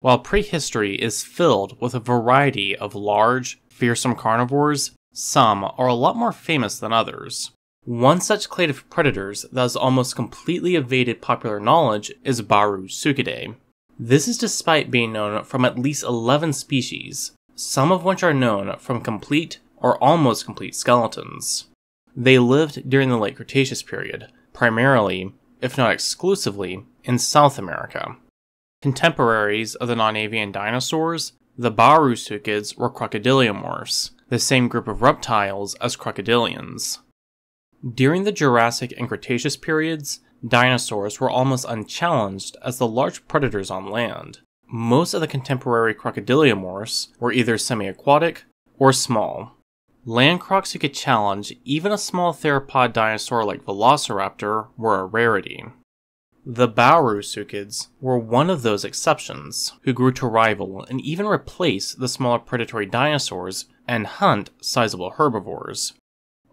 While prehistory is filled with a variety of large, fearsome carnivores, some are a lot more famous than others. One such clade of predators that has almost completely evaded popular knowledge is Baru sukidae. This is despite being known from at least 11 species, some of which are known from complete or almost complete skeletons. They lived during the late Cretaceous period, primarily, if not exclusively, in South America. Contemporaries of the non-avian dinosaurs, the Barosuchids, were crocodiliomorphs, the same group of reptiles as crocodilians. During the Jurassic and Cretaceous periods, dinosaurs were almost unchallenged as the large predators on land. Most of the contemporary crocodiliomorphs were either semi-aquatic or small. Land crocs who could challenge even a small theropod dinosaur like Velociraptor were a rarity. The Bauru Sukids were one of those exceptions, who grew to rival and even replace the smaller predatory dinosaurs and hunt sizable herbivores.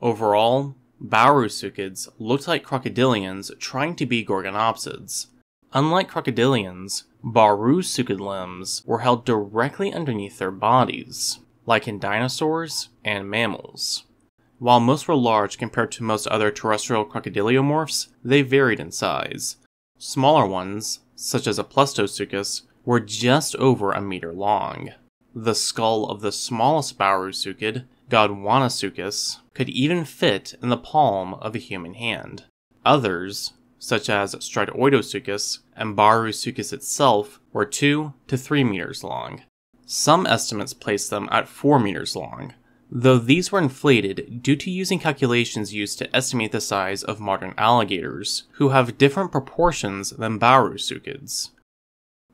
Overall, Bauru Sukids looked like crocodilians trying to be gorgonopsids. Unlike crocodilians, Baru Sukid limbs were held directly underneath their bodies, like in dinosaurs and mammals. While most were large compared to most other terrestrial crocodiliomorphs, they varied in size, Smaller ones, such as a Plestosuchus, were just over a meter long. The skull of the smallest Baurusuchid, Godwanosuchus, could even fit in the palm of a human hand. Others, such as Stridoidosuchus and Barusuchus itself, were 2 to 3 meters long. Some estimates place them at 4 meters long, though these were inflated due to using calculations used to estimate the size of modern alligators, who have different proportions than Baurusuchids.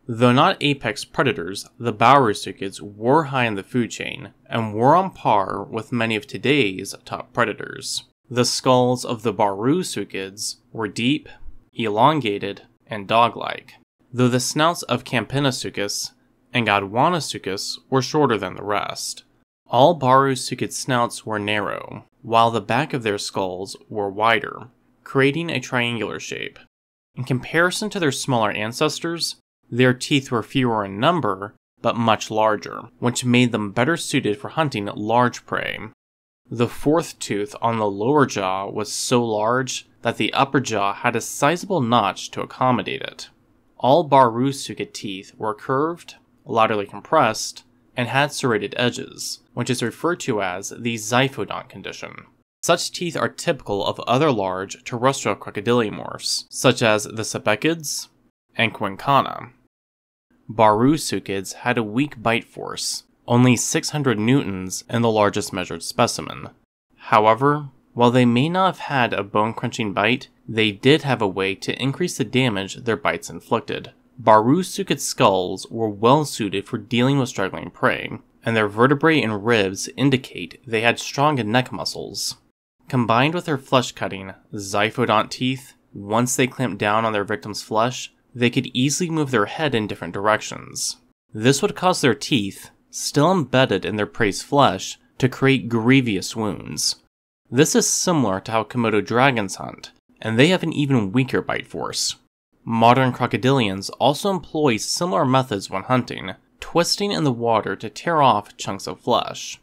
Though not apex predators, the Baurusuchids were high in the food chain and were on par with many of today's top predators. The skulls of the Baurusuchids were deep, elongated, and dog-like, though the snouts of Campanosuchus and Godwanosuchus were shorter than the rest. All Barusukid snouts were narrow, while the back of their skulls were wider, creating a triangular shape. In comparison to their smaller ancestors, their teeth were fewer in number, but much larger, which made them better suited for hunting large prey. The fourth tooth on the lower jaw was so large that the upper jaw had a sizable notch to accommodate it. All Barusukid teeth were curved, laterally compressed, and had serrated edges, which is referred to as the xiphodont condition. Such teeth are typical of other large terrestrial crocodiliomorphs, such as the sebekids and quincana. sukids had a weak bite force, only 600 newtons in the largest measured specimen. However, while they may not have had a bone crunching bite, they did have a way to increase the damage their bites inflicted, Baru-suited skulls were well suited for dealing with struggling prey, and their vertebrae and ribs indicate they had strong neck muscles. Combined with their flesh-cutting, xiphodont teeth, once they clamped down on their victim's flesh, they could easily move their head in different directions. This would cause their teeth, still embedded in their prey's flesh, to create grievous wounds. This is similar to how Komodo dragons hunt, and they have an even weaker bite force, Modern crocodilians also employ similar methods when hunting, twisting in the water to tear off chunks of flesh.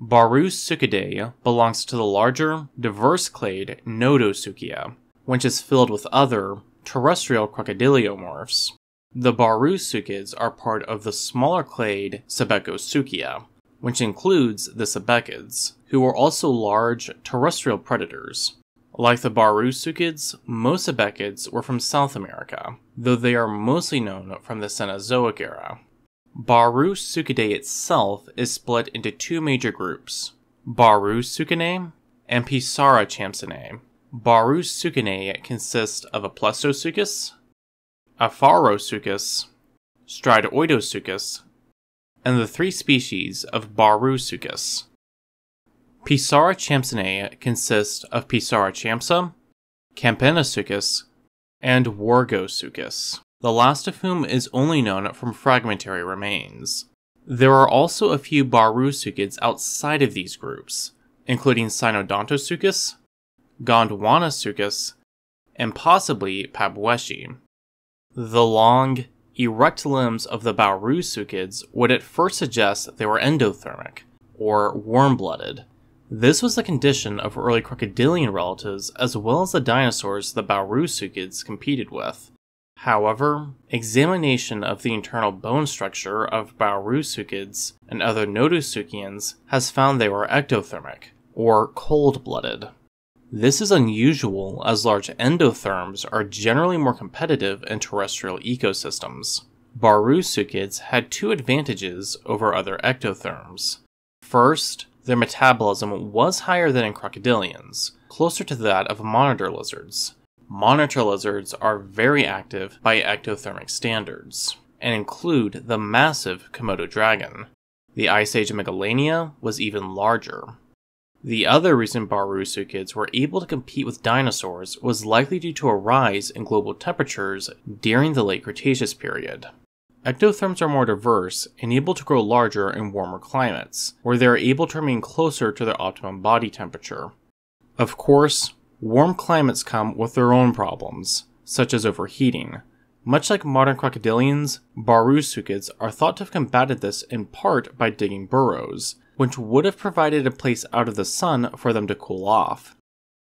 Barusuchidae belongs to the larger, diverse clade Nodosuchia, which is filled with other, terrestrial crocodiliomorphs. The Barusuchids are part of the smaller clade Sebecosuchia, which includes the Sebekids, who are also large terrestrial predators. Like the most Mosabekids were from South America, though they are mostly known from the Cenozoic era. Barusuchidae itself is split into two major groups, Barusukinae and Pisara Barusukinae Barusuchinae consist of a Plestosuchus, a Pharosuchus, Stridoidosuchus, and the three species of Barusuchus. Pisara champsinae consist of Pisara champsa, Campanosuchus, and Wargosuchus, the last of whom is only known from fragmentary remains. There are also a few Barusuchids outside of these groups, including Sinodontosuchus, Gondwanasuchus, and possibly Pabueshi. The long, erect limbs of the Baurusuchids would at first suggest they were endothermic, or warm blooded, this was the condition of early crocodilian relatives as well as the dinosaurs the Bauru Sukids competed with. However, examination of the internal bone structure of Bauru Sukids and other Notosuchians has found they were ectothermic, or cold-blooded. This is unusual as large endotherms are generally more competitive in terrestrial ecosystems. Bauru Sukids had two advantages over other ectotherms. First, their metabolism was higher than in crocodilians, closer to that of monitor lizards. Monitor lizards are very active by ectothermic standards, and include the massive Komodo dragon. The Ice Age Megalania was even larger. The other reason Barusuchids were able to compete with dinosaurs was likely due to a rise in global temperatures during the late Cretaceous period. Ectotherms are more diverse and able to grow larger in warmer climates, where they are able to remain closer to their optimum body temperature. Of course, warm climates come with their own problems, such as overheating. Much like modern crocodilians, barusukids are thought to have combated this in part by digging burrows, which would have provided a place out of the sun for them to cool off.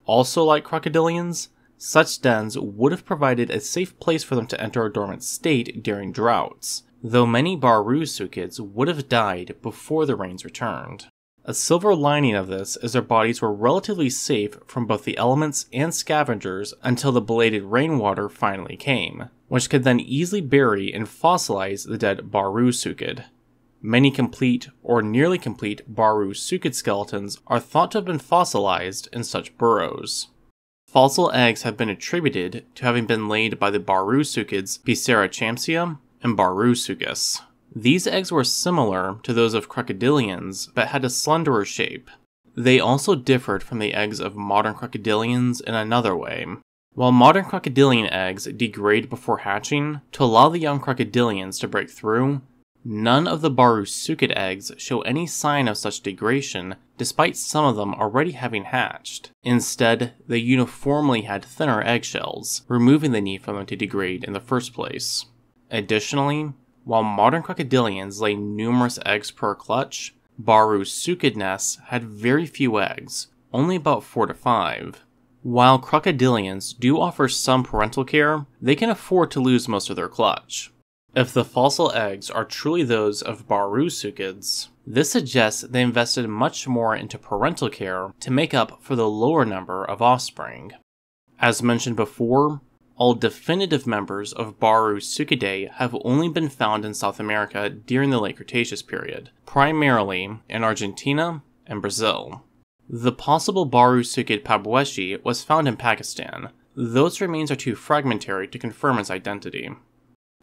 Also like crocodilians, such dens would have provided a safe place for them to enter a dormant state during droughts, though many baru Sukids would have died before the rains returned. A silver lining of this is their bodies were relatively safe from both the elements and scavengers until the belated rainwater finally came, which could then easily bury and fossilize the dead Baru Sukid. Many complete or nearly complete Baru Sukid skeletons are thought to have been fossilized in such burrows. Fossil eggs have been attributed to having been laid by the Baru Barusuchids champsia and Baru Barusuchus. These eggs were similar to those of crocodilians, but had a slenderer shape. They also differed from the eggs of modern crocodilians in another way. While modern crocodilian eggs degrade before hatching, to allow the young crocodilians to break through, None of the Barusukid eggs show any sign of such degradation, despite some of them already having hatched. Instead, they uniformly had thinner eggshells, removing the need for them to degrade in the first place. Additionally, while modern crocodilians lay numerous eggs per clutch, Barusukid nests had very few eggs, only about 4 to 5. While crocodilians do offer some parental care, they can afford to lose most of their clutch. If the fossil eggs are truly those of Baru Sukids, this suggests they invested much more into parental care to make up for the lower number of offspring. As mentioned before, all definitive members of Baru Sukidae have only been found in South America during the late Cretaceous period, primarily in Argentina and Brazil. The possible Baru Sukid Pabueshi was found in Pakistan. Those remains are too fragmentary to confirm its identity.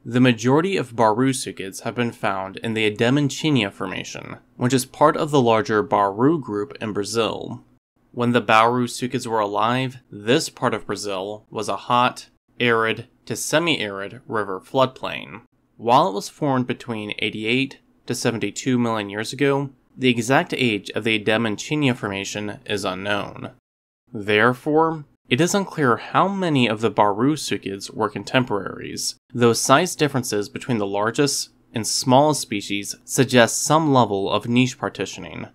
The majority of Baru Sukids have been found in the Adamantinia Formation, which is part of the larger Baru group in Brazil. When the Baru Sukids were alive, this part of Brazil was a hot, arid to semi-arid river floodplain. While it was formed between 88 to 72 million years ago, the exact age of the Adamantinia Formation is unknown. Therefore, it is unclear how many of the Baru Sukids were contemporaries, though size differences between the largest and smallest species suggest some level of niche partitioning.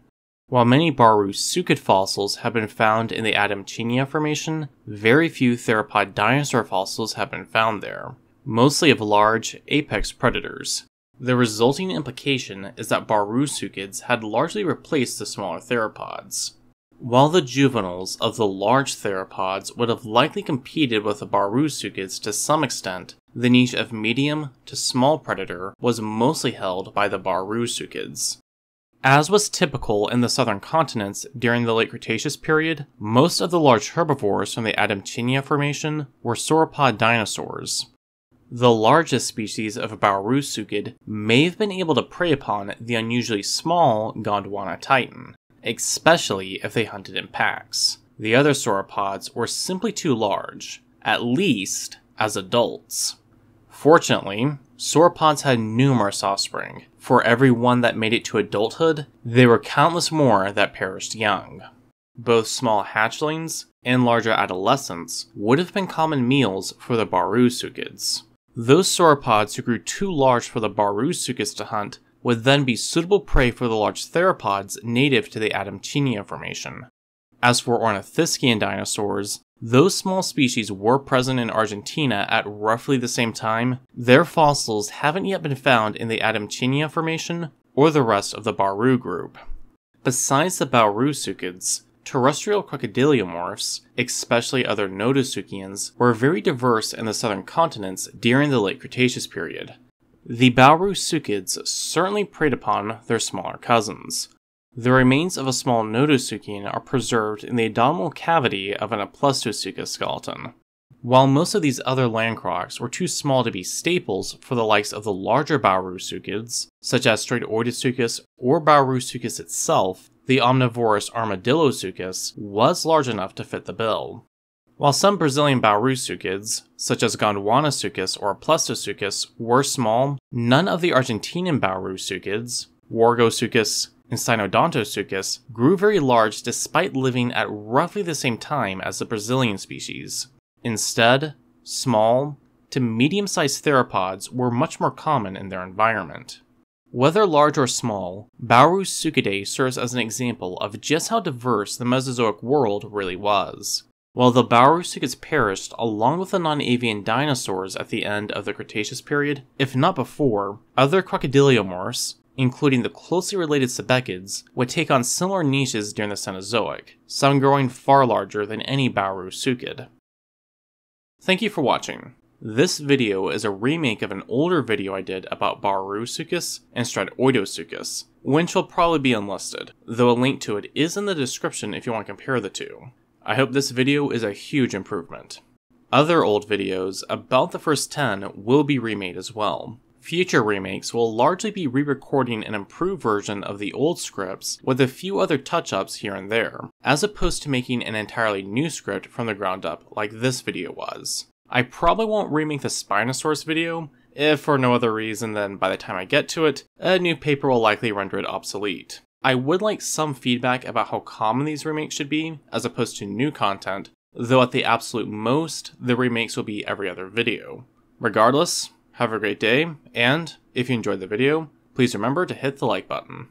While many Baru Sukid fossils have been found in the Adamchinia Formation, very few theropod dinosaur fossils have been found there, mostly of large, apex predators. The resulting implication is that Baru Sukids had largely replaced the smaller theropods. While the juveniles of the large theropods would have likely competed with the barusugids to some extent, the niche of medium to small predator was mostly held by the barusugids. As was typical in the southern continents during the late Cretaceous period, most of the large herbivores from the Adamchinia formation were sauropod dinosaurs. The largest species of Baurusugid may have been able to prey upon the unusually small Gondwana titan, especially if they hunted in packs. The other sauropods were simply too large, at least as adults. Fortunately, sauropods had numerous offspring. For every one that made it to adulthood, there were countless more that perished young. Both small hatchlings and larger adolescents would have been common meals for the Baru Sukids. Those sauropods who grew too large for the Baru Sukids to hunt would then be suitable prey for the large theropods native to the Adamchinia formation. As for ornithischian dinosaurs, those small species were present in Argentina at roughly the same time. Their fossils haven't yet been found in the Adamchinia formation or the rest of the Baru group. Besides the Baru suchids, terrestrial crocodiliomorphs, especially other notosuchians, were very diverse in the southern continents during the late Cretaceous period. The Bauru Sukids certainly preyed upon their smaller cousins. The remains of a small notosuchian are preserved in the abdominal cavity of an aplestosuchus skeleton. While most of these other land crocs were too small to be staples for the likes of the larger Baurusuchids, such as Straightoidosuchus or Baurusuchus itself, the omnivorous Armadillosuchus was large enough to fit the bill. While some Brazilian bauru baursuchids, such as Gondwanasuchus or Plestosuchus, were small, none of the Argentinian baursuchids, Wargosuchus, and Cynodontosuchus, grew very large despite living at roughly the same time as the Brazilian species. Instead, small to medium sized theropods were much more common in their environment. Whether large or small, bauru Baurus serves as an example of just how diverse the Mesozoic world really was. While the Bowersuchus perished along with the non-avian dinosaurs at the end of the Cretaceous period, if not before, other crocodiliomorphs, including the closely related sebekids, would take on similar niches during the Cenozoic, some growing far larger than any Bowersuchid. Thank you for watching. This video is a remake of an older video I did about Barusuchus and Stratoidosuchus, which will probably be unlisted, though a link to it is in the description if you want to compare the two. I hope this video is a huge improvement. Other old videos about the first 10 will be remade as well. Future remakes will largely be re-recording an improved version of the old scripts with a few other touch-ups here and there, as opposed to making an entirely new script from the ground up like this video was. I probably won't remake the Spinosaurus video, if for no other reason than by the time I get to it, a new paper will likely render it obsolete. I would like some feedback about how common these remakes should be, as opposed to new content, though at the absolute most, the remakes will be every other video. Regardless, have a great day, and if you enjoyed the video, please remember to hit the like button.